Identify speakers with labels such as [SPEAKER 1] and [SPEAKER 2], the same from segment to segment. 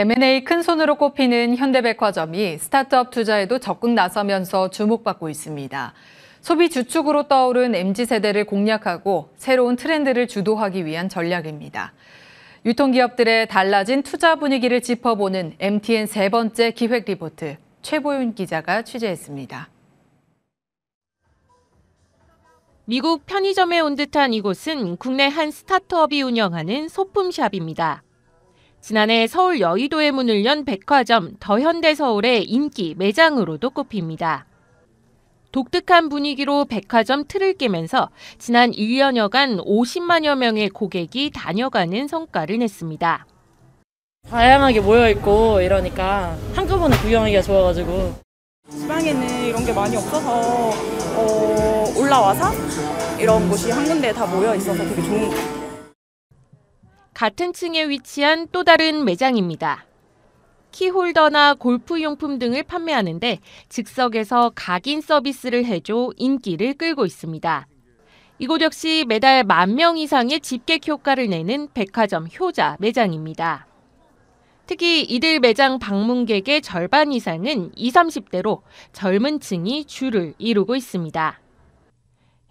[SPEAKER 1] M&A 큰손으로 꼽히는 현대백화점이 스타트업 투자에도 적극 나서면서 주목받고 있습니다. 소비 주축으로 떠오른 MZ세대를 공략하고 새로운 트렌드를 주도하기 위한 전략입니다. 유통기업들의 달라진 투자 분위기를 짚어보는 MTN 세 번째 기획 리포트 최보윤 기자가 취재했습니다. 미국 편의점에 온 듯한
[SPEAKER 2] 이곳은 국내 한 스타트업이 운영하는 소품샵입니다. 지난해 서울 여의도에 문을 연 백화점 더현대서울의 인기 매장으로도 꼽힙니다. 독특한 분위기로 백화점 틀을 깨면서 지난 1년여간 50만여 명의 고객이 다녀가는 성과를 냈습니다. 다양하게 모여있고 이러니까 한꺼번에 구경하기가 좋아가지고
[SPEAKER 1] 지방에는 이런 게 많이 없어서 어, 올라와서
[SPEAKER 2] 이런 곳이 한
[SPEAKER 1] 군데 다 모여있어서 되게 좋은 것 같아요.
[SPEAKER 2] 같은 층에 위치한 또 다른 매장입니다. 키홀더나 골프 용품 등을 판매하는데 즉석에서 각인 서비스를 해줘 인기를 끌고 있습니다. 이곳 역시 매달 만 명 이상의 집객 효과를 내는 백화점 효자 매장입니다. 특히 이들 매장 방문객의 절반 이상은 20, 30대로 젊은 층이 주를 이루고 있습니다.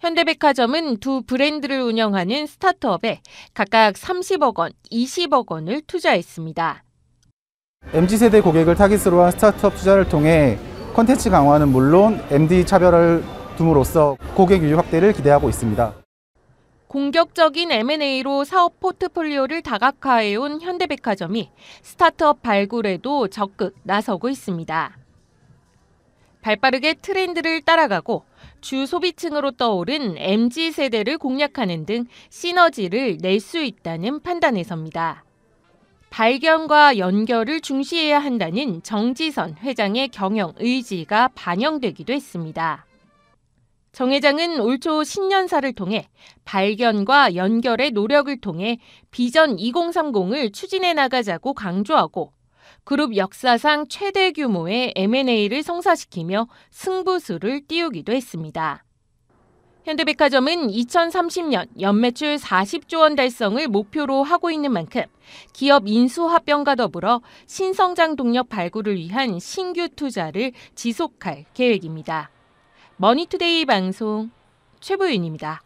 [SPEAKER 2] 현대백화점은 두 브랜드를 운영하는 스타트업에 각각 30억 원, 20억 원을 투자했습니다.
[SPEAKER 1] MZ세대 고객을 타깃으로 한 스타트업 투자를 통해 컨텐츠 강화는 물론 MD 차별을 둠으로써 고객 유입 확대를 기대하고 있습니다.
[SPEAKER 2] 공격적인 M&A로 사업 포트폴리오를 다각화해온 현대백화점이 스타트업 발굴에도 적극 나서고 있습니다. 발빠르게 트렌드를 따라가고 주 소비층으로 떠오른 MZ 세대를 공략하는 등 시너지를 낼 수 있다는 판단에서입니다. 발견과 연결을 중시해야 한다는 정지선 회장의 경영 의지가 반영되기도 했습니다. 정 회장은 올초 신년사를 통해 발견과 연결의 노력을 통해 비전 2030을 추진해 나가자고 강조하고 그룹 역사상 최대 규모의 M&A를 성사시키며 승부수를 띄우기도 했습니다. 현대백화점은 2030년 연매출 40조 원 달성을 목표로 하고 있는 만큼 기업 인수 합병과 더불어 신성장 동력 발굴을 위한 신규 투자를 지속할 계획입니다. 머니투데이 방송 최보윤입니다.